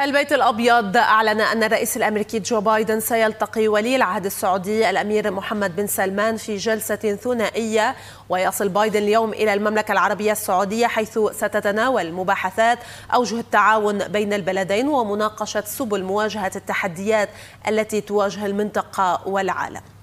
البيت الابيض اعلن ان الرئيس الامريكي جو بايدن سيلتقي ولي العهد السعودي الامير محمد بن سلمان في جلسه ثنائيه ويصل بايدن اليوم الى المملكه العربيه السعوديه حيث ستتناول مباحثات اوجه التعاون بين البلدين ومناقشه سبل مواجهه التحديات التي تواجه المنطقه والعالم